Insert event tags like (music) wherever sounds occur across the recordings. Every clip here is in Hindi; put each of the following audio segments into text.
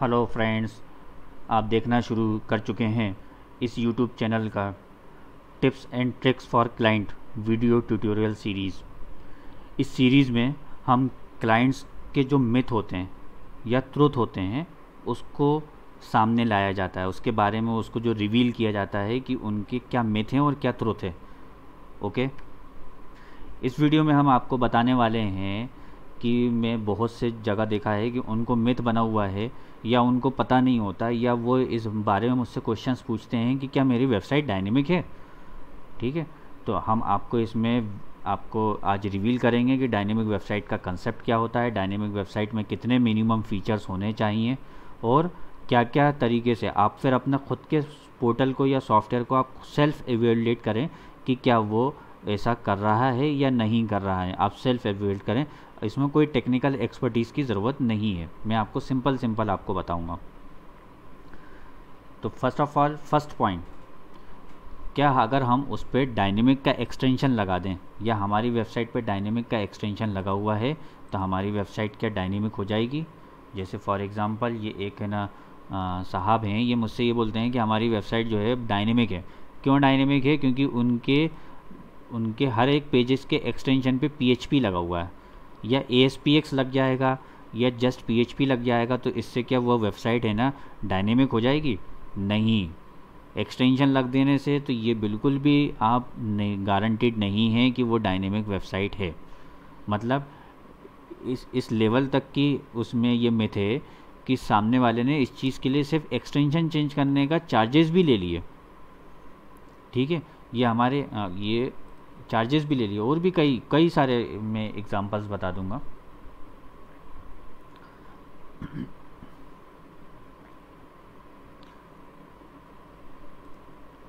हेलो फ्रेंड्स आप देखना शुरू कर चुके हैं इस यूट्यूब चैनल का tips and tricks for client video tutorial series इस सीरीज़ में हम क्लाइंट्स के जो मिथ होते हैं या त्रुथ होते हैं उसको सामने लाया जाता है उसके बारे में उसको जो रिवील किया जाता है कि उनके क्या मिथ हैं और क्या त्रुथ है ओके इस वीडियो में हम आपको बताने वाले हैं कि मैं बहुत से जगह देखा है कि उनको मिथ बना हुआ है या उनको पता नहीं होता या वो इस बारे में मुझसे क्वेश्चंस पूछते हैं कि क्या मेरी वेबसाइट डायनेमिक है ठीक है तो हम आपको इसमें आपको आज रिवील करेंगे कि डायनेमिक वेबसाइट का कंसेप्ट क्या होता है डायनेमिक वेबसाइट में कितने मिनिमम फ़ीचर्स होने चाहिए और क्या क्या तरीके से आप फिर अपना खुद के पोर्टल को या सॉफ्टवेयर को आप सेल्फ एवेलेट करें कि क्या वो ऐसा कर रहा है या नहीं कर रहा है आप सेल्फ एवेलेट करें इसमें कोई टेक्निकल एक्सपर्टीज़ की ज़रूरत नहीं है मैं आपको सिंपल सिंपल आपको बताऊंगा तो first of all first point क्या अगर हम उस पर डायनेमिक का एक्सटेंशन लगा दें या हमारी वेबसाइट पर डायनेमिक का एक्सटेंशन लगा हुआ है तो हमारी वेबसाइट क्या डायनेमिक हो जाएगी जैसे फॉर एग्ज़ाम्पल ये एक है ना साहब हैं ये मुझसे ये बोलते हैं कि हमारी वेबसाइट जो है डायनेमिक है क्यों डायनेमिक है क्योंकि उनके उनके हर एक पेजेस के एक्सटेंशन पे पीएचपी लगा हुआ है या ए लग जाएगा या जस्ट पी लग जाएगा तो इससे क्या वह वेबसाइट है ना डायनेमिक हो जाएगी नहीं एक्सटेंशन लग देने से तो ये बिल्कुल भी आप गारंटिड नहीं है कि वो डायनेमिक वेबसाइट है मतलब इस इस लेवल तक की उसमें ये मिथ है कि सामने वाले ने इस चीज़ के लिए सिर्फ एक्सटेंशन चेंज करने का चार्जेस भी ले लिए ठीक है ये हमारे ये चार्जेस भी ले लिए और भी कई कई सारे मैं एग्ज़ाम्पल्स बता दूंगा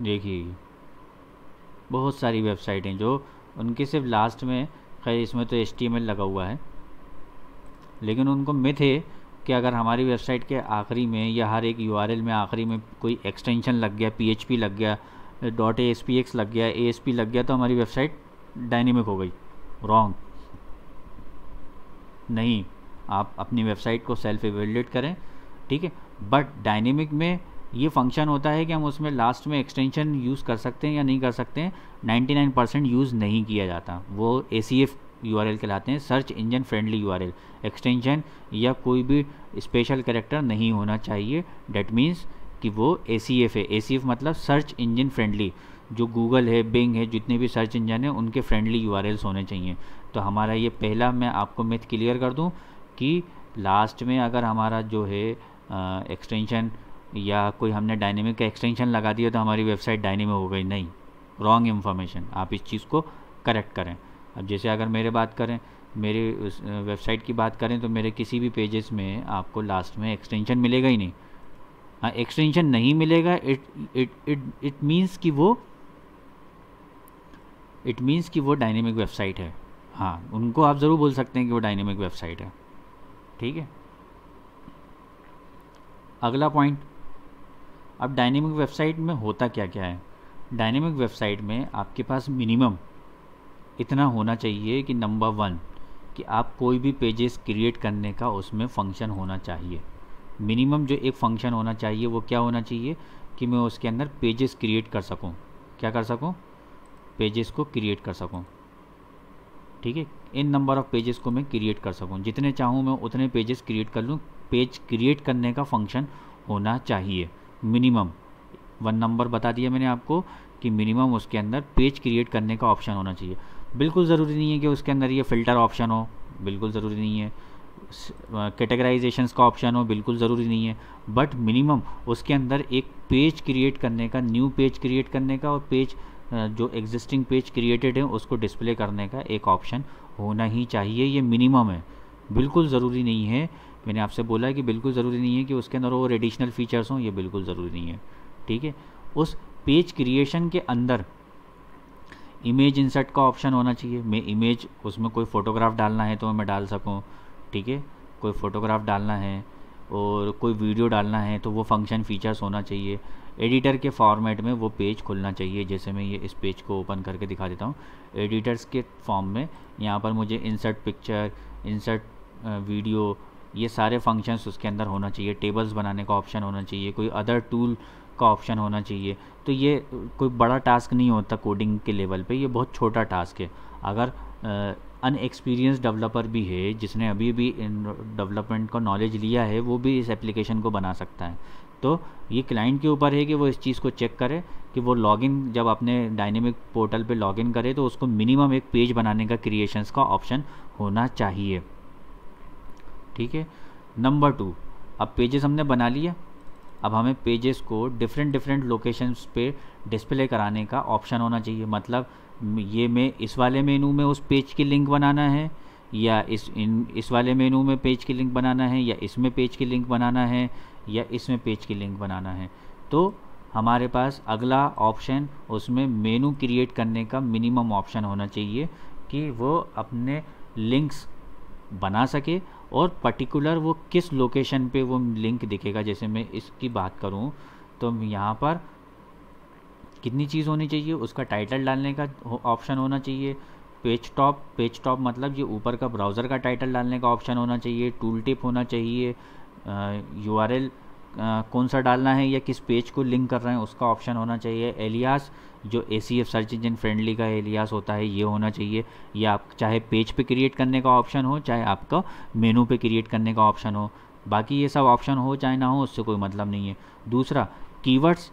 देखिए बहुत सारी वेबसाइट हैं जो उनके सिर्फ लास्ट में खैर इसमें तो एस लगा हुआ है लेकिन उनको मिथ है कि अगर हमारी वेबसाइट के आखिरी में या हर एक यू में आखिरी में कोई एक्सटेंशन लग गया पी लग गया डॉट एस पी एक्स लग गया ए एस पी लग गया तो हमारी वेबसाइट डायनेमिक हो गई रॉन्ग नहीं आप अपनी वेबसाइट को सेल्फ एवेलेट करें ठीक है बट डायनेमिक में ये फंक्शन होता है कि हम उसमें लास्ट में एक्सटेंशन यूज़ कर सकते हैं या नहीं कर सकते हैं नाइन परसेंट यूज़ नहीं किया जाता वो A C F U R L कहलाते हैं search engine friendly U R L extension या कोई भी स्पेशल करेक्टर नहीं होना चाहिए डेट मीन्स कि वो ए सी एफ़ है ए सी एफ़ मतलब सर्च इंजन फ्रेंडली जो गूगल है बिंग है जितने भी सर्च इंजन है उनके फ्रेंडली यू होने चाहिए तो हमारा ये पहला मैं आपको मिथ क्लियर कर दूँ कि लास्ट में अगर हमारा जो है एक्सटेंशन या कोई हमने डायनेमिक का एक्सटेंशन लगा दिया तो हमारी वेबसाइट डायनेमिक हो गई नहीं रॉन्ग इन्फॉर्मेशन आप इस चीज़ को करेक्ट करें अब जैसे अगर मेरे बात करें मेरे वेबसाइट की बात करें तो मेरे किसी भी पेजेस में आपको लास्ट में एक्सटेंशन मिलेगा ही नहीं हाँ एक्सटेंशन नहीं मिलेगा it it it it means कि वो इट मीन्स कि वो डायनेमिक वेबसाइट है हाँ उनको आप ज़रूर बोल सकते हैं कि वो डायनेमिक वेबसाइट है ठीक है अगला पॉइंट अब डायनेमिक वेबसाइट में होता क्या क्या है डायनेमिक वेबसाइट में आपके पास मिनिमम इतना होना चाहिए कि नंबर वन कि आप कोई भी पेजेस क्रिएट करने का उसमें फंक्शन होना चाहिए मिनिमम जो एक फंक्शन होना चाहिए वो क्या होना चाहिए कि मैं उसके अंदर पेजेस क्रिएट कर सकूँ क्या कर सकूँ पेजेस को क्रिएट कर सकूँ ठीक है इन नंबर ऑफ़ पेजेस को मैं क्रिएट कर सकूँ जितने चाहूँ मैं उतने पेजेस क्रिएट कर लूँ पेज क्रिएट करने का फंक्शन होना चाहिए मिनिमम वन नंबर बता दिया मैंने आपको कि मिनिमम उसके अंदर पेज क्रिएट करने का ऑप्शन होना चाहिए बिल्कुल ज़रूरी नहीं है कि उसके अंदर ये फ़िल्टर ऑप्शन हो बिल्कुल ज़रूरी नहीं है कैटेगराइजेशन का ऑप्शन हो बिल्कुल ज़रूरी नहीं है बट मिनिमम उसके अंदर एक पेज क्रिएट करने का न्यू पेज क्रिएट करने का और पेज जो एग्जिस्टिंग पेज क्रिएटेड है उसको डिस्प्ले करने का एक ऑप्शन होना ही चाहिए ये मिनिमम है बिल्कुल ज़रूरी नहीं है मैंने आपसे बोला कि बिल्कुल ज़रूरी नहीं है कि उसके अंदर और एडिशनल फीचर्स हों ये बिल्कुल ज़रूरी नहीं है ठीक है उस पेज क्रिएशन के अंदर इमेज इंसर्ट का ऑप्शन होना चाहिए मैं इमेज उसमें कोई फ़ोटोग्राफ डालना है तो मैं डाल सकूँ ठीक है कोई फ़ोटोग्राफ डालना है और कोई वीडियो डालना है तो वो फंक्शन फ़ीचर्स होना चाहिए एडिटर के फॉर्मेट में वो पेज खुलना चाहिए जैसे मैं ये इस पेज को ओपन करके दिखा देता हूँ एडिटर्स के फॉर्म में यहाँ पर मुझे इंसर्ट पिक्चर इंसर्ट वीडियो ये सारे फंक्शंस उसके अंदर होना चाहिए टेबल्स बनाने का ऑप्शन होना चाहिए कोई अदर टूल का ऑप्शन होना चाहिए तो ये कोई बड़ा टास्क नहीं होता कोडिंग के लेवल पर ये बहुत छोटा टास्क है अगर अनएक्सपीरियंस डेवलपर भी है जिसने अभी भी इन डेवलपमेंट का नॉलेज लिया है वो भी इस एप्लीकेशन को बना सकता है तो ये क्लाइंट के ऊपर है कि वो इस चीज़ को चेक करे कि वो लॉगिन जब अपने डायनेमिक पोर्टल पे लॉगिन करे तो उसको मिनिमम एक पेज बनाने का क्रिएशंस का ऑप्शन होना चाहिए ठीक है नंबर टू अब पेजेस हमने बना लिया अब हमें पेजेस को डिफरेंट डिफरेंट लोकेशंस पे डिस्प्ले कराने का ऑप्शन होना चाहिए मतलब ये मैं इस वाले मेनू में उस पेज की लिंक बनाना है या इस इन इस वाले मेनू में पेज की लिंक बनाना है या इसमें पेज की लिंक बनाना है या इसमें पेज की लिंक बनाना है तो हमारे पास अगला ऑप्शन उसमें मेनू क्रिएट करने का मिनिमम ऑप्शन होना चाहिए कि वो अपने लिंक्स बना सके और पर्टिकुलर वो किस लोकेशन पे वो लिंक दिखेगा जैसे मैं इसकी बात करूँ तो यहाँ पर कितनी चीज़ होनी चाहिए उसका टाइटल डालने का ऑप्शन होना चाहिए पेज टॉप पेज टॉप मतलब ये ऊपर का ब्राउज़र का टाइटल डालने का ऑप्शन होना चाहिए टूल टिप होना चाहिए यू आर एल कौन सा डालना है या किस पेज को लिंक कर रहे हैं उसका ऑप्शन होना चाहिए एलियास जो A C F search engine friendly का एलियास होता है ये होना चाहिए या आप चाहे पेज पे क्रिएट करने का ऑप्शन हो चाहे आपका मेनू पे क्रिएट करने का ऑप्शन हो बाकी ये सब ऑप्शन हो चाहे ना हो उससे कोई मतलब नहीं है दूसरा कीवर्ड्स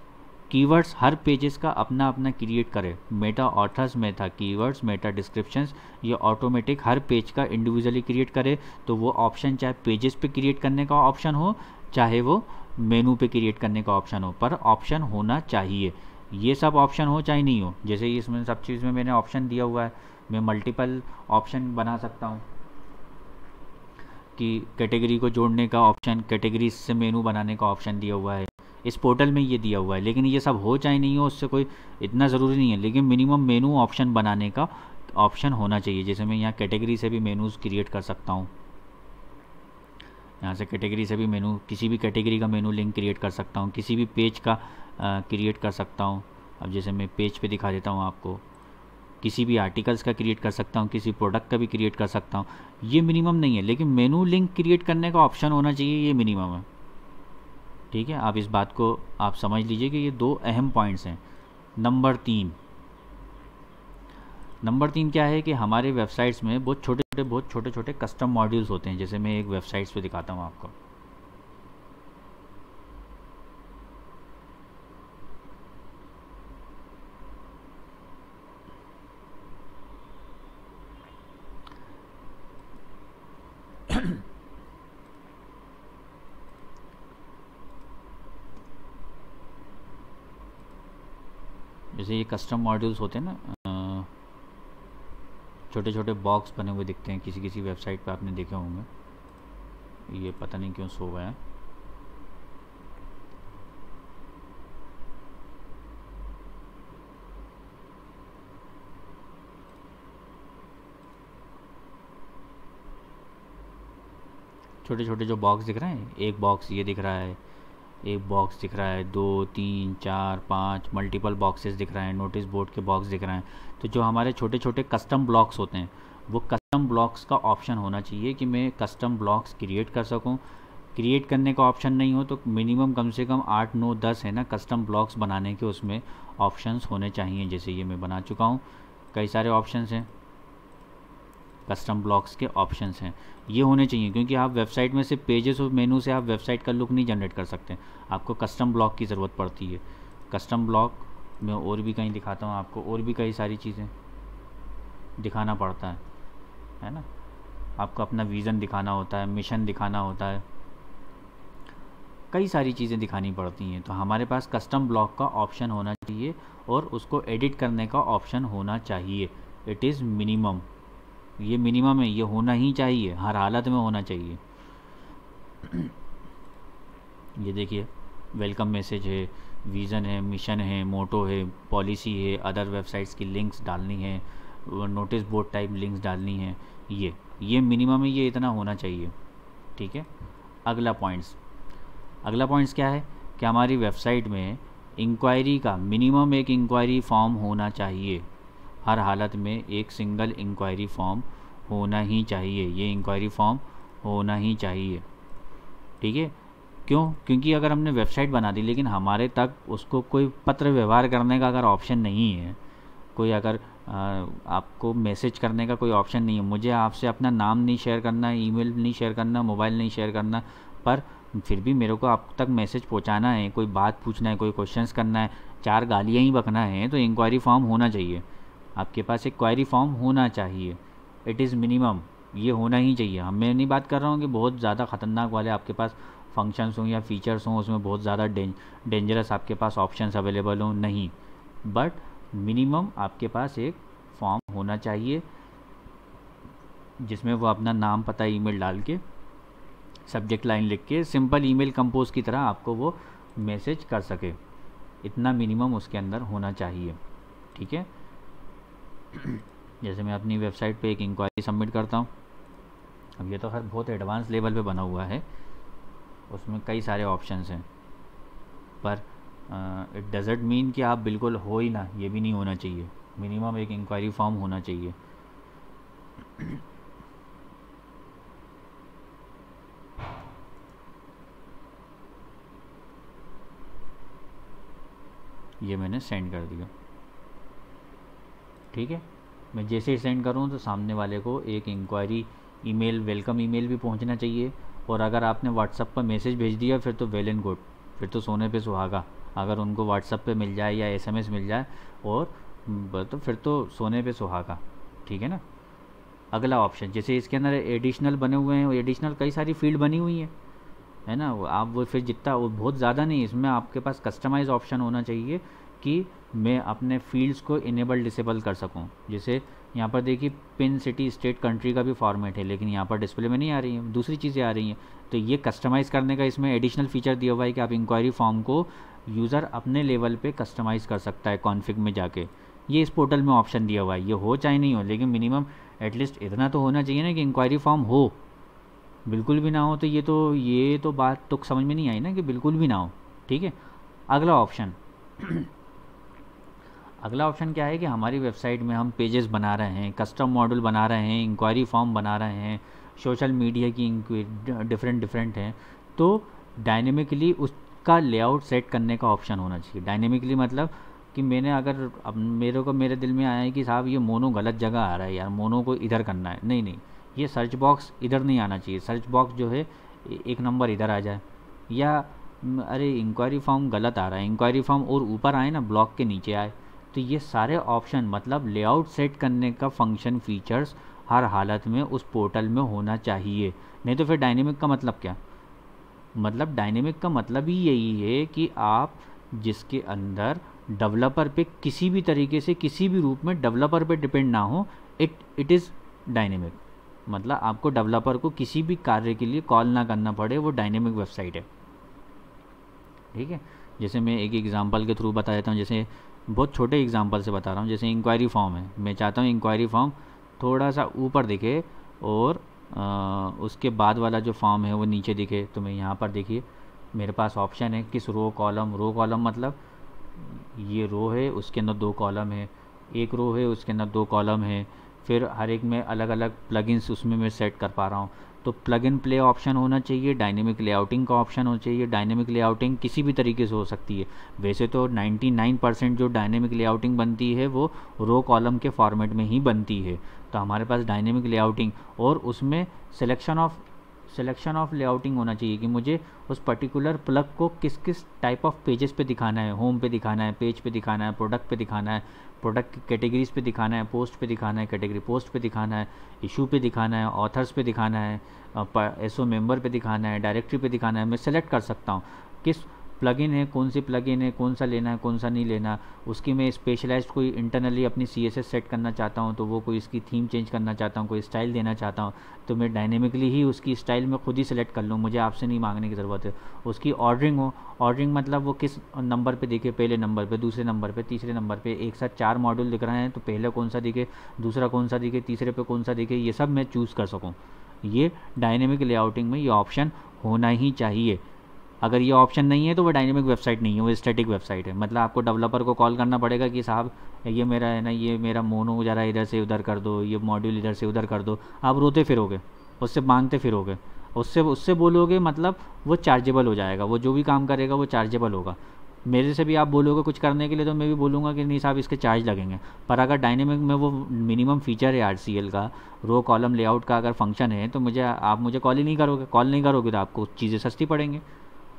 कीवर्ड्स हर पेजेस का अपना अपना क्रिएट करें meta authors meta keywords meta descriptions ये ऑटोमेटिक हर पेज का इंडिविजुअली क्रिएट करे तो वो ऑप्शन चाहे पेजेस पे क्रिएट करने का ऑप्शन हो चाहे वो मेनू पे क्रिएट करने का ऑप्शन हो पर ऑप्शन होना चाहिए ये सब ऑप्शन हो चाहे नहीं हो जैसे इसमें सब चीज़ में मैंने ऑप्शन दिया हुआ है मैं मल्टीपल ऑप्शन बना सकता हूँ कि कैटेगरी को जोड़ने का ऑप्शन कैटेगरी से मेनू बनाने का ऑप्शन दिया हुआ है इस पोर्टल में ये दिया हुआ है लेकिन ये सब हो चाहे नहीं हो उससे कोई इतना ज़रूरी नहीं है लेकिन मिनिमम मेनू ऑप्शन बनाने का ऑप्शन होना चाहिए जैसे मैं यहाँ कैटेगरी से भी मेनूज़ क्रिएट कर सकता हूँ यहाँ से कैटेगरी से भी मेनू किसी भी कैटेगरी का मेनू लिंक क्रिएट कर सकता हूँ किसी भी पेज का क्रिएट कर सकता हूँ अब जैसे मैं पेज पे दिखा देता हूँ आपको किसी भी आर्टिकल्स का क्रिएट कर सकता हूँ किसी प्रोडक्ट का भी क्रिएट कर सकता हूँ ये मिनिमम नहीं है लेकिन मेनू लिंक क्रिएट करने का ऑप्शन होना चाहिए ये मिनिमम है ठीक है आप इस बात को आप समझ लीजिए कि ये दो अहम पॉइंट्स हैं नंबर तीन नंबर तीन क्या है कि हमारे वेबसाइट्स में बहुत छोटे छोटे बहुत छोटे छोटे कस्टम मॉड्यूल्स होते हैं जैसे मैं एक वेबसाइट्स पे दिखाता हूँ आपको जैसे ये कस्टम मॉड्यूल्स होते हैं ना छोटे छोटे बॉक्स बने हुए दिखते हैं किसी किसी वेबसाइट पर आपने देखे होंगे ये पता नहीं क्यों सो गए हैं छोटे छोटे जो बॉक्स दिख रहे हैं एक बॉक्स ये दिख रहा है एक बॉक्स दिख रहा है दो तीन चार पाँच मल्टीपल बॉक्सेस दिख रहे हैं नोटिस बोर्ड के बॉक्स दिख रहे हैं तो जो हमारे छोटे छोटे कस्टम ब्लॉक्स होते हैं वो कस्टम ब्लॉक्स का ऑप्शन होना चाहिए कि मैं कस्टम ब्लॉक्स क्रिएट कर सकूँ क्रिएट करने का ऑप्शन नहीं हो तो मिनिमम कम से कम आठ नौ दस है ना कस्टम ब्लॉक्स बनाने के उसमें ऑप्शंस होने चाहिए जैसे ये मैं बना चुका हूँ कई सारे ऑप्शंस हैं कस्टम ब्लॉक्स के ऑप्शन हैं ये होने चाहिए क्योंकि आप वेबसाइट में से पेजेस और मेनू से आप वेबसाइट का लुक नहीं जनरेट कर सकते आपको कस्टम ब्लॉक की ज़रूरत पड़ती है कस्टम ब्लॉक मैं और भी कहीं दिखाता हूँ आपको और भी कई सारी चीज़ें दिखाना पड़ता है है ना आपको अपना विज़न दिखाना होता है मिशन दिखाना होता है कई सारी चीज़ें दिखानी पड़ती हैं तो हमारे पास कस्टम ब्लॉक का ऑप्शन होना चाहिए और उसको एडिट करने का ऑप्शन होना चाहिए इट इज़ मिनिमम ये मिनिमम है ये होना ही चाहिए हर हालत में होना चाहिए ये देखिए वेलकम मैसेज है विज़न है मिशन है मोटो है पॉलिसी है अदर वेबसाइट्स की लिंक्स डालनी है नोटिस बोर्ड टाइप लिंक्स डालनी है ये ये मिनिमम है ये इतना होना चाहिए ठीक है अगला पॉइंट्स अगला पॉइंट्स क्या है कि हमारी वेबसाइट में इंक्वायरी का मिनिमम एक इंक्वायरी फॉर्म होना चाहिए हर हालत में एक सिंगल इंक्वायरी फॉर्म होना ही चाहिए ये इंक्वायरी फॉर्म होना ही चाहिए ठीक है क्यों क्योंकि अगर हमने वेबसाइट बना दी लेकिन हमारे तक उसको कोई पत्र व्यवहार करने का अगर ऑप्शन नहीं है कोई अगर आ, आपको मैसेज करने का कोई ऑप्शन नहीं है मुझे आपसे अपना नाम नहीं शेयर करना ईमेल नहीं शेयर करना मोबाइल नहीं शेयर करना पर फिर भी मेरे को आप तक मैसेज पहुंचाना है कोई बात पूछना है कोई क्वेश्चंस करना है चार गालियाँ ही बकना है तो इंक्वायरी फॉर्म होना चाहिए आपके पास एक क्वायरी फॉर्म होना चाहिए इट इज़ मिनिमम ये होना ही चाहिए हम मैं नहीं बात कर रहा हूँ कि बहुत ज़्यादा ख़तरनाक वाले आपके पास फंक्शंस हों या फीचर्स हों उसमें बहुत ज़्यादा डेंजरस आपके पास ऑप्शंस अवेलेबल हों नहीं बट मिनिमम आपके पास एक फॉर्म होना चाहिए जिसमें वो अपना नाम पता ईमेल डाल के सब्जेक्ट लाइन लिख के सिंपल ईमेल कंपोज की तरह आपको वो मैसेज कर सके इतना मिनिमम उसके अंदर होना चाहिए ठीक है (clears throat) जैसे मैं अपनी वेबसाइट पे एक इंक्वायरी सबमिट करता हूँ अब ये तो हर बहुत एडवांस लेवल पे बना हुआ है उसमें कई सारे ऑप्शंस हैं पर इट डज़ट मीन कि आप बिल्कुल हो ही ना ये भी नहीं होना चाहिए मिनिमम एक इंक्वायरी फॉर्म होना चाहिए ये मैंने सेंड कर दिया ठीक है मैं जैसे ही सेंड करूँ तो सामने वाले को एक इंक्वायरी ईमेल वेलकम ईमेल भी पहुँचना चाहिए और अगर आपने व्हाट्सअप पर मैसेज भेज दिया फिर तो वेल एंड गुड फिर तो सोने पे सुहागा अगर उनको व्हाट्सअप पे मिल जाए या एसएमएस मिल जाए और तो फिर तो सोने पे सुहागा ठीक है ना अगला ऑप्शन जैसे इसके अंदर एडिशनल बने हुए हैं एडिशनल कई सारी फील्ड बनी हुई हैं है ना आप वो फिर जितना वो बहुत ज़्यादा नहीं इसमें आपके पास कस्टमाइज ऑप्शन होना चाहिए कि मैं अपने फील्ड्स को इनेबल डिसेबल कर सकूं जैसे यहाँ पर देखिए पिन सिटी स्टेट कंट्री का भी फॉर्मेट है लेकिन यहाँ पर डिस्प्ले में नहीं आ रही है दूसरी चीज़ें आ रही हैं तो ये कस्टमाइज़ करने का इसमें एडिशनल फीचर दिया हुआ है कि आप इंक्वायरी फॉर्म को यूज़र अपने लेवल पर कस्टमाइज़ कर सकता है कॉन्फिक में जाके ये इस पोर्टल में ऑप्शन दिया हुआ है ये हो चाहे नहीं हो लेकिन मिनिमम एटलीस्ट इतना तो होना चाहिए ना कि इंक्वायरी फॉर्म हो बिल्कुल भी ना हो तो ये तो ये तो बात तो समझ में नहीं आई ना कि बिल्कुल भी ना हो ठीक है अगला ऑप्शन अगला ऑप्शन क्या है कि हमारी वेबसाइट में हम पेजेस बना रहे हैं कस्टम मॉडल बना रहे हैं इंक्वायरी फॉर्म बना रहे हैं सोशल मीडिया की डिफरेंट डिफरेंट हैं तो डायनेमिकली उसका लेआउट सेट करने का ऑप्शन होना चाहिए डायनेमिकली मतलब कि मैंने अगर अब मेरे को मेरे दिल में आया है कि साहब ये मोनो गलत जगह आ रहा है यार मोनो को इधर करना है नहीं नहीं ये सर्च बॉक्स इधर नहीं आना चाहिए सर्च बॉक्स जो है एक नंबर इधर आ जाए या अरे इंक्वायरी फॉर्म गलत आ रहा है इंक्वायरी फॉर्म और ऊपर आए ना ब्लॉक के नीचे आए तो ये सारे ऑप्शन मतलब लेआउट सेट करने का फंक्शन फीचर्स हर हालत में उस पोर्टल में होना चाहिए नहीं तो फिर डायनेमिक का मतलब क्या मतलब डायनेमिक का मतलब ही यही है कि आप जिसके अंदर डेवलपर पे किसी भी तरीके से किसी भी रूप में डेवलपर पे डिपेंड ना हो इट इट इज़ डायनेमिक मतलब आपको डेवलपर को किसी भी कार्य के लिए कॉल ना करना पड़े वो डायनेमिक वेबसाइट है ठीक है जैसे मैं एक एग्जांपल के थ्रू बता देता हूँ जैसे बहुत छोटे एग्जाम्पल से बता रहा हूँ जैसे इंक्वायरी फॉर्म है मैं चाहता हूँ इंक्वायरी फॉर्म थोड़ा सा ऊपर दिखे और आ, उसके बाद वाला जो फॉर्म है वो नीचे दिखे तो मैं यहाँ पर देखिए मेरे पास ऑप्शन है किस रो कॉलम रो कॉलम मतलब ये रो है उसके अंदर दो कॉलम है एक रो है उसके अंदर दो कॉलम है फिर हर एक में अलग अलग प्लगइन्स उसमें मैं सेट कर पा रहा हूँ तो प्लग इन प्ले ऑप्शन होना चाहिए डायनेमिक लेआउटिंग का ऑप्शन होना चाहिए डायनेमिक लेआउटिंग किसी भी तरीके से हो सकती है वैसे तो 99 परसेंट जो डायनेमिक लेआउटिंग बनती है वो रो कॉलम के फॉर्मेट में ही बनती है तो हमारे पास डायनेमिक लेआउटिंग और उसमें selection of selection of layouting होना चाहिए कि मुझे उस पर्टिकुलर प्लग को किस किस टाइप ऑफ पेजेस पे दिखाना है होम पे दिखाना है पेज पे दिखाना है प्रोडक्ट पे दिखाना है प्रोडक्ट की कैटेगरीज पे दिखाना है पोस्ट पे दिखाना है कैटेगरी पोस्ट पे दिखाना है इशू पे दिखाना है ऑथर्स पे दिखाना है एसओ मेंबर पे दिखाना है डायरेक्टरी पे दिखाना है मैं सेलेक्ट कर सकता हूँ किस प्लगइन है कौन सी प्लगइन है कौन सा लेना है कौन सा नहीं लेना उसकी मैं स्पेशलाइज्ड कोई इंटरनली अपनी सी सेट करना चाहता हूँ तो वो कोई इसकी थीम चेंज करना चाहता हूँ कोई स्टाइल देना चाहता हूँ तो मैं डायनेमिकली ही उसकी स्टाइल में खुद ही सेलेक्ट कर लूँ मुझे आपसे नहीं मांगने की ज़रूरत है उसकी ऑर्डरिंग हो ऑर्डरिंग मतलब वो किस नंबर पर दिखे पहले नंबर पर दूसरे नंबर पर तीसरे नंबर पर एक साथ चार मॉड्यूल दिख रहे हैं तो पहले कौन सा दिखे दूसरा कौन सा दिखे तीसरे पर कौन सा दिखे ये सब मैं चूज़ कर सकूँ ये डायनेमिक लेआउटिंग में ये ऑप्शन होना ही चाहिए अगर ये ऑप्शन नहीं है तो वो डायनेमिक वेबसाइट नहीं है वो स्टैटिक वेबसाइट है मतलब आपको डेवलपर को कॉल करना पड़ेगा कि साहब ये मेरा है ना ये मेरा मोनो ज़रा इधर से उधर कर दो ये मॉड्यूल इधर से उधर कर दो आप रोते फिरोगे उससे मांगते फिरोगे उससे उससे बोलोगे मतलब वो चार्जेबल हो जाएगा वो जो भी काम करेगा वो चार्जेबल होगा मेरे से भी आप बोलोगे कुछ करने के लिए तो मैं भी बोलूँगा कि नहीं साहब इसके चार्ज लगेंगे पर अगर डायनेमिक में वो मिनिमम फीचर है आर का रो कॉलम लेआउट का अगर फंक्शन है तो मुझे आप मुझे कॉल ही नहीं करोगे कॉल नहीं करोगे तो आपको चीज़ें सस्ती पड़ेंगी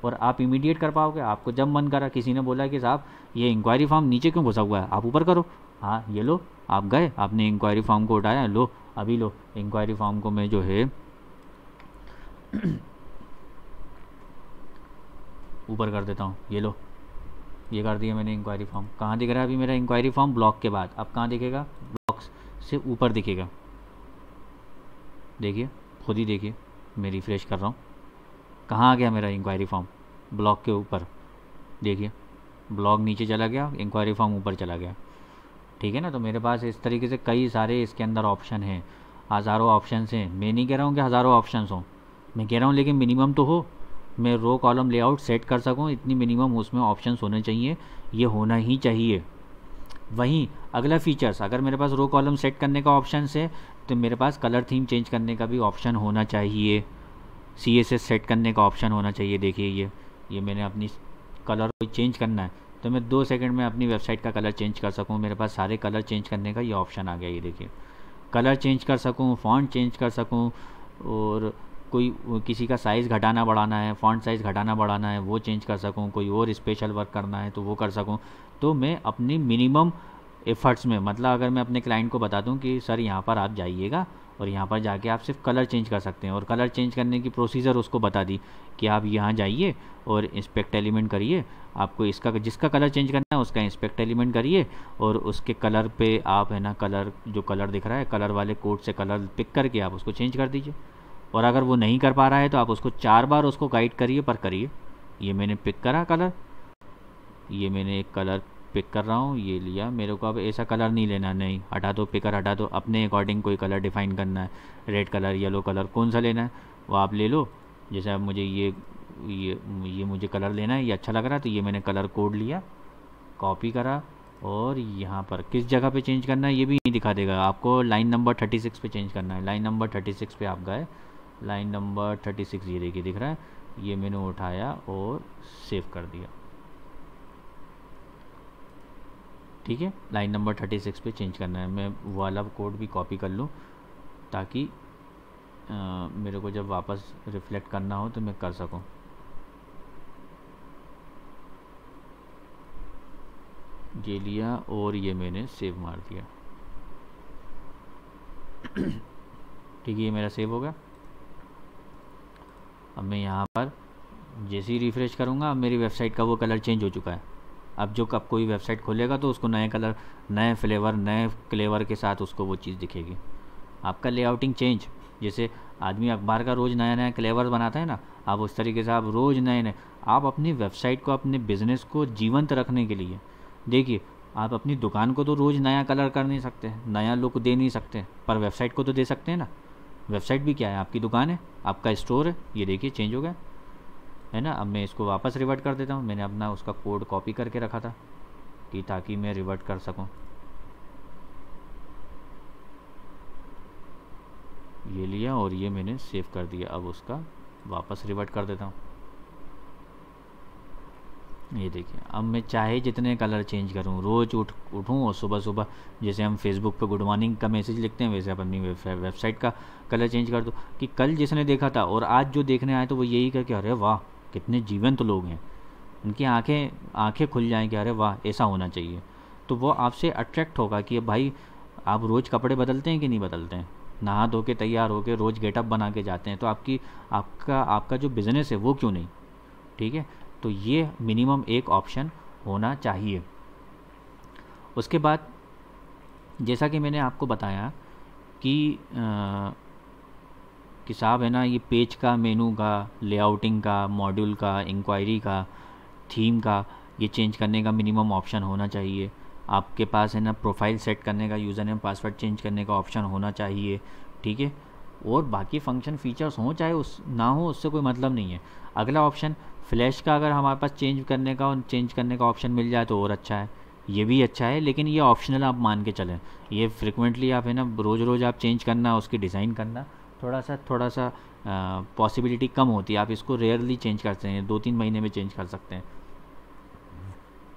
और आप इमीडिएट कर पाओगे आपको जब मन करा किसी ने बोला कि साहब ये इंक्वायरी फॉर्म नीचे क्यों घुसा हुआ है आप ऊपर करो हाँ ये लो आप गए आपने इंक्वायरी फॉर्म को उठाया लो अभी लो इंक्वायरी फॉर्म को मैं जो है (clears throat) ऊपर कर देता हूँ ये लो ये कर दिया मैंने इंक्वायरी फॉर्म कहाँ दिख रहा है अभी मेरा इंक्वायरी फॉर्म ब्लॉक के बाद अब कहाँ दिखेगा ब्लॉक्स से ऊपर दिखेगा देखिए खुद ही देखिए मैं रिफ़्रेश कर रहा हूँ कहाँ आ गया मेरा इंक्वायरी फॉर्म ब्लॉक के ऊपर देखिए ब्लॉक नीचे चला गया इंक्वायरी फॉर्म ऊपर चला गया ठीक है ना तो मेरे पास इस तरीके से कई सारे इसके अंदर ऑप्शन हैं हज़ारों ऑप्शन हैं मैं नहीं कह रहा हूँ कि हज़ारों ऑप्शन हों मैं कह रहा हूँ लेकिन मिनिमम तो हो मैं रो कॉलम लेआउट सेट कर सकूँ इतनी मिनिमम उसमें ऑप्शन होने चाहिए ये होना ही चाहिए वहीं अगला फीचर्स अगर मेरे पास रो कॉलम सेट करने का ऑप्शन है तो मेरे पास कलर थीम चेंज करने का भी ऑप्शन होना चाहिए सी एस एस सेट करने का ऑप्शन होना चाहिए देखिए ये ये मैंने अपनी कलर को चेंज करना है तो मैं दो सेकंड में अपनी वेबसाइट का कलर चेंज कर सकूँ मेरे पास सारे कलर चेंज करने का ये ऑप्शन आ गया ये देखिए कलर चेंज कर सकूँ फॉन्ट चेंज कर सकूँ और कोई किसी का साइज़ घटाना बढ़ाना है फॉन्ट साइज़ घटाना बढ़ाना है वो चेंज कर सकूँ कोई और स्पेशल वर्क करना है तो वो कर सकूँ तो मैं अपनी मिनिमम एफ़र्ट्स में मतलब अगर मैं अपने क्लाइंट को बता दूँ कि सर यहाँ पर आप जाइएगा और यहाँ पर जाके आप सिर्फ कलर चेंज कर सकते हैं और कलर चेंज करने की प्रोसीजर उसको बता दी कि आप यहाँ जाइए और इंस्पेक्ट एलिमेंट करिए आपको इसका जिसका कलर चेंज करना है उसका इंस्पेक्ट एलिमेंट करिए और उसके कलर पे आप है ना कलर जो कलर दिख रहा है कलर वाले कोड से कलर पिक करके आप उसको चेंज कर दीजिए और अगर वो नहीं कर पा रहा है तो आप उसको चार बार उसको गाइड करिए पर करिए ये मैंने पिक करा कलर ये मैंने एक कलर पिक कर रहा हूँ ये लिया मेरे को अब ऐसा कलर नहीं लेना नहीं हटा दो पिकर हटा दो अपने अकॉर्डिंग कोई कलर डिफाइन करना है रेड कलर येलो कलर कौन सा लेना है वो आप ले लो जैसे अब मुझे ये ये ये मुझे कलर लेना है ये अच्छा लग रहा है तो ये मैंने कलर कोड लिया कॉपी करा और यहाँ पर किस जगह पे चेंज करना है ये भी नहीं दिखा देगा आपको लाइन नंबर थर्टी सिक्स पे चेंज करना है लाइन नंबर थर्टी सिक्स पे आप गए लाइन नंबर थर्टी सिक्स ये देखिए दिख रहा है ये मैंने उठाया और सेव कर दिया ठीक है लाइन नंबर थर्टी सिक्स पर चेंज करना है मैं वो वाला कोड भी कॉपी कर लूँ ताकि आ, मेरे को जब वापस रिफ्लेक्ट करना हो तो मैं कर सकूँ ये लिया और ये मैंने सेव मार दिया (clears throat) ठीक है ये मेरा सेव हो गया अब मैं यहाँ पर जैसे ही रिफ़्रेश करूँगा अब मेरी वेबसाइट का वो कलर चेंज हो चुका है अब जो कब कोई वेबसाइट खोलेगा तो उसको नए कलर नए फ्लेवर नए क्लेवर के साथ उसको वो चीज़ दिखेगी आपका लेआउटिंग चेंज जैसे आदमी अखबार का रोज़ नया नया क्लेवर बनाता है ना आप उस तरीके से आप रोज़ नए नए आप अपनी वेबसाइट को अपने बिज़नेस को जीवंत रखने के लिए देखिए आप अपनी दुकान को तो रोज़ नया कलर कर नहीं सकते नया लुक दे नहीं सकते पर वेबसाइट को तो दे सकते हैं ना वेबसाइट भी क्या है आपकी दुकान है आपका स्टोर है ये देखिए चेंज हो गया है ना अब मैं इसको वापस रिवर्ट कर देता हूँ मैंने अपना उसका कोड कॉपी करके रखा था कि ताकि मैं रिवर्ट कर सकूँ ये लिया और ये मैंने सेव कर दिया अब उसका वापस रिवर्ट कर देता हूँ ये देखिए अब मैं चाहे जितने कलर चेंज करूँ रोज़ उठ उठूँ और सुबह सुबह जैसे हम फेसबुक पे गुड मॉर्निंग का मैसेज लिखते हैं वैसे आप अपनी वेबसाइट का कलर चेंज कर दो कि कल जिसने देखा था और आज जो देखने आए तो वो यही कह के अरे वाह कितने जीवंत लोग हैं उनकी आंखें आंखें खुल जाएं कि अरे वाह ऐसा होना चाहिए तो वो आपसे अट्रैक्ट होगा कि भाई आप रोज़ कपड़े बदलते हैं कि नहीं बदलते हैं नहा धो के तैयार होकर रोज़ गेटअप बना के जाते हैं तो आपकी आपका आपका जो बिज़नेस है वो क्यों नहीं ठीक है तो ये मिनिमम एक ऑप्शन होना चाहिए उसके बाद जैसा कि मैंने आपको बताया कि आ, कि साहब है ना ये पेज का मेनू का लेआउटिंग का मॉड्यूल का इंक्वायरी का थीम का ये चेंज करने का मिनिमम ऑप्शन होना चाहिए आपके पास है ना प्रोफाइल सेट करने का यूज़र नेम पासवर्ड चेंज करने का ऑप्शन होना चाहिए ठीक है और बाकी फंक्शन फीचर्स हों चाहे उस ना हो उससे कोई मतलब नहीं है अगला ऑप्शन फ्लैश का अगर हमारे पास चेंज करने का और चेंज करने का ऑप्शन मिल जाए तो और अच्छा है ये भी अच्छा है लेकिन ये ऑप्शनल आप मान के चलें ये फ्रिक्वेंटली आप है ना रोज़ रोज़ आप चेंज करना उसकी डिज़ाइन करना थोड़ा सा थोड़ा सा पॉसिबिलिटी कम होती है आप इसको रेयरली चेंज कर सकते हैं दो तीन महीने में चेंज कर सकते हैं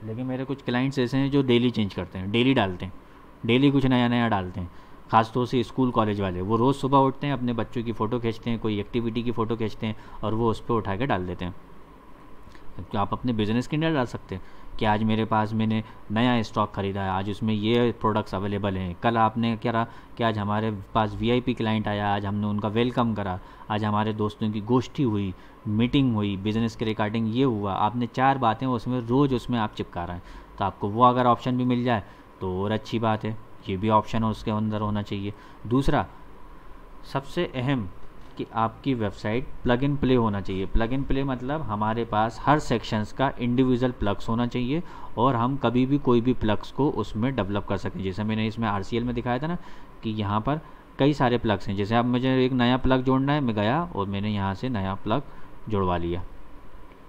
लेकिन मेरे कुछ क्लाइंट्स ऐसे हैं जो डेली चेंज करते हैं डेली डालते हैं डेली कुछ नया नया डालते हैं खासतौर से स्कूल कॉलेज वाले वो रोज़ सुबह उठते हैं अपने बच्चों की फ़ोटो खींचते हैं कोई एक्टिविटी की फ़ोटो खींचते हैं और वो उस पर उठा के डाल देते हैं तो आप अपने बिज़नेस के अंडर डाल सकते हैं कि आज मेरे पास मैंने नया स्टॉक ख़रीदा है आज उसमें ये प्रोडक्ट्स अवेलेबल हैं कल आपने करा कि आज हमारे पास वीआईपी क्लाइंट आया आज हमने उनका वेलकम करा आज हमारे दोस्तों की गोष्ठी हुई मीटिंग हुई बिज़नेस के रिकार्डिंग ये हुआ आपने चार बातें उसमें रोज़ उसमें आप चिपका रहे हैं तो आपको वो अगर ऑप्शन भी मिल जाए तो और अच्छी बात है ये भी ऑप्शन उसके अंदर होना चाहिए दूसरा सबसे अहम कि आपकी वेबसाइट प्लग इन प्ले होना चाहिए प्लग इन प्ले मतलब हमारे पास हर सेक्शंस का इंडिविजुअल प्लग्स होना चाहिए और हम कभी भी कोई भी प्लग्स को उसमें डेवलप कर सकें जैसे मैंने इसमें आर में दिखाया था ना कि यहाँ पर कई सारे प्लग्स हैं जैसे अब मुझे एक नया प्लग जोड़ना है मैं गया और मैंने यहाँ से नया प्लग जुड़वा लिया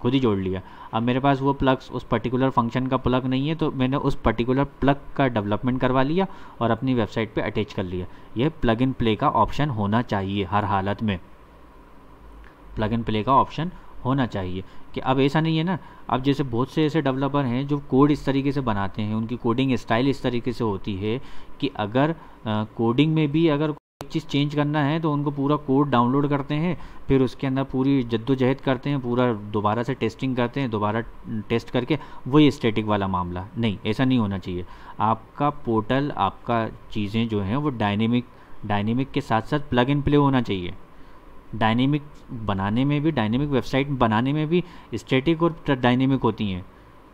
खुद ही जोड़ लिया अब मेरे पास वो प्लग्स उस पर्टिकुलर फंक्शन का प्लग नहीं है तो मैंने उस पर्टिकुलर प्लग का डेवलपमेंट करवा लिया और अपनी वेबसाइट पे अटैच कर लिया ये प्लग इन प्ले का ऑप्शन होना चाहिए हर हालत में प्लग इन प्ले का ऑप्शन होना चाहिए कि अब ऐसा नहीं है ना अब जैसे बहुत से ऐसे डेवलपर हैं जो कोड इस तरीके से बनाते हैं उनकी कोडिंग स्टाइल इस तरीके से होती है कि अगर कोडिंग में भी अगर चीज़ चेंज करना है तो उनको पूरा कोड डाउनलोड करते हैं फिर उसके अंदर पूरी जद्दोजहद करते हैं पूरा दोबारा से टेस्टिंग करते हैं दोबारा टेस्ट करके वही स्टेटिक वाला मामला नहीं ऐसा नहीं होना चाहिए आपका पोर्टल आपका चीज़ें जो हैं वो डायनेमिक डायनेमिक के साथ साथ प्लग इन प्ले होना चाहिए डायनेमिक बनाने में भी डायनेमिक वेबसाइट बनाने में भी स्टैटिक और डायनेमिक होती हैं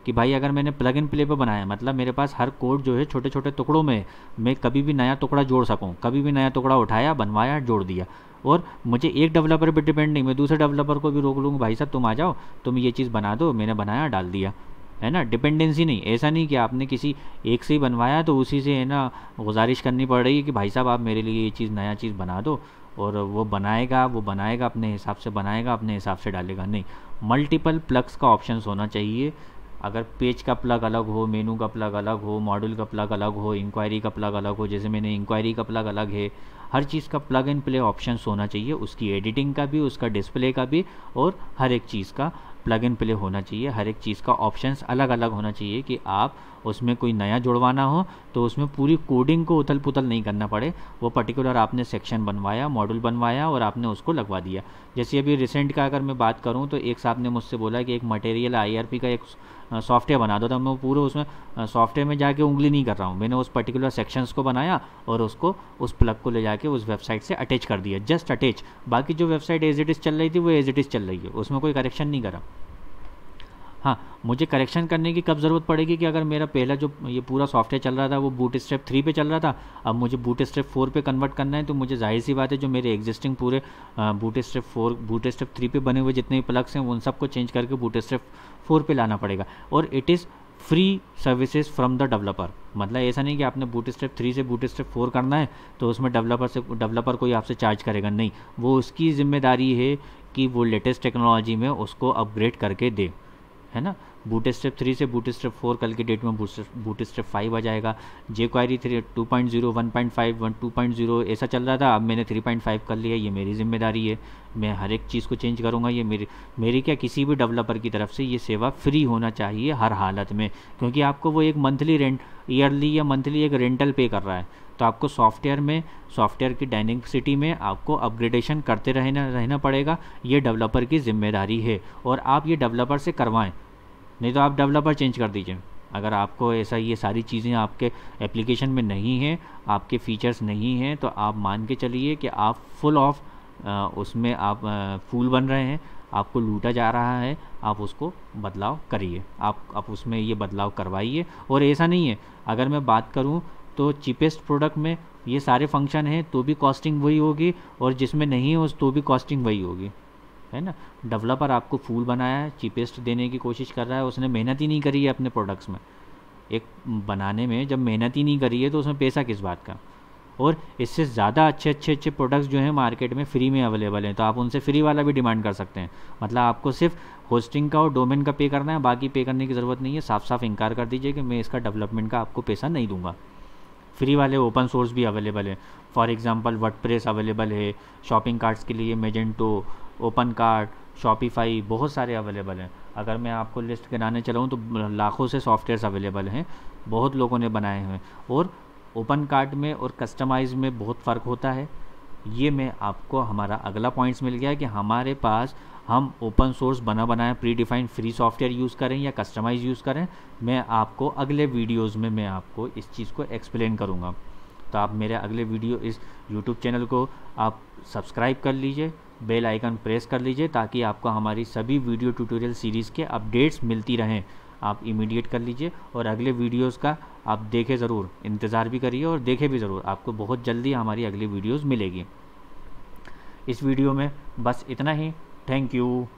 कि भाई अगर मैंने प्लग इन प्ले पर बनाया मतलब मेरे पास हर कोड जो है छोटे छोटे टुकड़ों में मैं कभी भी नया टुकड़ा जोड़ सकूँ कभी भी नया टुकड़ा उठाया बनवाया जोड़ दिया और मुझे एक डेवलपर पर डिपेंड नहीं मैं दूसरे डेवलपर को भी रोक लूँगा भाई साहब तुम आ जाओ तुम ये चीज़ बना दो मैंने बनाया डाल दिया है ना डिपेंडेंसी नहीं ऐसा नहीं कि आपने किसी एक से ही बनवाया तो उसी से है ना गुजारिश करनी पड़ रही है कि भाई साहब आप मेरे लिए ये चीज़ नया चीज़ बना दो और वो बनाएगा वो बनाएगा अपने हिसाब से बनाएगा अपने हिसाब से डालेगा नहीं मल्टीपल प्लग्स का ऑप्शन होना चाहिए अगर पेज का प्लग अलग हो मेनू का प्लग अलग हो मॉड्यूल का प्लग अलग हो इंक्वायरी का प्लग अलग हो जैसे मैंने इंक्वायरी का प्लग अलग है हर चीज़ का प्लग एंड प्ले ऑप्शन होना चाहिए उसकी एडिटिंग का भी उसका डिस्प्ले का भी और हर एक चीज़ का प्लग एंड प्ले होना चाहिए हर एक चीज़ का ऑप्शंस अलग अलग होना चाहिए कि आप उसमें कोई नया जुड़वाना हो तो उसमें पूरी कोडिंग को उथल पुथल नहीं करना पड़े वो पर्टिकुलर आपने सेक्शन बनवाया मॉड्यूल बनवाया और आपने उसको लगवा दिया जैसे अभी रिसेंट का अगर मैं बात करूँ तो एक साहब ने मुझसे बोला कि एक मटेरियल आईआरपी का एक सॉफ्टवेयर बना दो तो मैं पूरे उसमें सॉफ्टवेयर में जाके उंगली नहीं कर रहा हूँ मैंने उस पर्टिकुलर सेक्शंस को बनाया और उसको उस प्लग को ले जाके उस वेबसाइट से अटैच कर दिया जस्ट अटैच बाकी जो वेबसाइट एज इट इज़ चल रही थी वो एज इट इज़ चल रही है उसमें कोई करेक्शन नहीं करा हाँ मुझे करेक्शन करने की कब ज़रूरत पड़ेगी कि अगर मेरा पहला जो ये पूरा सॉफ्टवेयर चल रहा था वो बूट स्टेप थ्री पे चल रहा था अब मुझे बूट स्टेप फोर पे कन्वर्ट करना है तो मुझे जाहिर सी बात है जो मेरे एग्जिस्टिंग पूरे bootstrap four bootstrap three पे बने हुए जितने भी प्लग्स हैं उन सबको चेंज करके बूट स्टेप फोर पे लाना पड़ेगा और it is free services from the developer मतलब ऐसा नहीं कि आपने बूट स्टेप थ्री से बूट स्टेप फोर करना है तो उसमें डेवलपर से डेवलपर कोई आपसे चार्ज करेगा नहीं वो उसकी जिम्मेदारी है कि वो लेटेस्ट टेक्नोलॉजी में उसको अपग्रेड करके दे है ना बूट स्टेप थ्री से बूट स्टेप फोर कल के डेट में बूट स्टेप फाइव आ जाएगा jQuery three two point zero one point five one two point zero ऐसा चल रहा था अब मैंने थ्री पॉइंट फाइव कर लिया ये मेरी जिम्मेदारी है मैं हर एक चीज़ को चेंज करूँगा ये मेरी मेरी क्या किसी भी डेवलपर की तरफ से ये सेवा फ्री होना चाहिए हर हालत में क्योंकि आपको वो एक मंथली रेंट ईयरली या मंथली एक रेंटल पे कर रहा है तो आपको सॉफ्टवेयर में सॉफ्टवेयर की सिटी में आपको अपग्रेडेशन करते रहना रहना पड़ेगा ये डेवलपर की जिम्मेदारी है और आप ये डेवलपर से करवाएं नहीं तो आप डेवलपर चेंज कर दीजिए अगर आपको ऐसा ये सारी चीज़ें आपके एप्लीकेशन में नहीं हैं आपके फीचर्स नहीं हैं तो आप मान के चलिए कि आप फुल ऑफ उसमें आप फूल बन रहे हैं आपको लूटा जा रहा है आप उसको बदलाव करिए आप आप उसमें ये बदलाव करवाइए और ऐसा नहीं है अगर मैं बात करूँ तो चीपेस्ट प्रोडक्ट में ये सारे फंक्शन हैं तो भी कॉस्टिंग वही होगी और जिसमें नहीं हो तो भी कॉस्टिंग वही होगी है ना डेवलपर आपको फूल बनाया है चीपेस्ट देने की कोशिश कर रहा है उसने मेहनत ही नहीं करी है अपने प्रोडक्ट्स में एक बनाने में जब मेहनत ही नहीं करी है तो उसमें पैसा किस बात का और इससे ज़्यादा अच्छे अच्छे अच्छे प्रोडक्ट्स जो हैं मार्केट में फ्री में अवेलेबल हैं तो आप उनसे फ्री वाला भी डिमांड कर सकते हैं मतलब आपको सिर्फ होस्टिंग का और डोमेन का पे करना है बाकी पे करने की ज़रूरत नहीं है साफ साफ इंकार कर दीजिए कि मैं इसका डेवलपमेंट का आपको पैसा नहीं दूंगा फ्री वाले ओपन सोर्स भी अवेलेबल है फॉर एग्ज़ाम्पल वट अवेलेबल है शॉपिंग कार्ड्स के लिए मेजेंटो ओपन कार्ड शॉपिफाई बहुत सारे अवेलेबल हैं अगर मैं आपको लिस्ट गिनाने चलाऊँ तो लाखों से सॉफ्टवेयर अवेलेबल हैं बहुत लोगों ने बनाए हुए हैं और ओपन कार्ड में और कस्टमाइज में बहुत फ़र्क होता है ये मैं आपको हमारा अगला पॉइंट्स मिल गया कि हमारे पास हम ओपन सोर्स बना बनाए predefined free software use करें या कस्टमाइज यूज़ करें मैं आपको अगले वीडियोस में मैं आपको इस चीज़ को एक्सप्लेन करूँगा तो आप मेरे अगले वीडियो इस यूट्यूब चैनल को आप सब्सक्राइब कर लीजिए बेल आइकन प्रेस कर लीजिए ताकि आपको हमारी सभी वीडियो ट्यूटोरियल सीरीज़ के अपडेट्स मिलती रहें आप इमीडिएट कर लीजिए और अगले वीडियोस का आप देखें ज़रूर इंतज़ार भी करिए और देखें भी ज़रूर आपको बहुत जल्दी हमारी अगली वीडियोस मिलेगी इस वीडियो में बस इतना ही Thank you.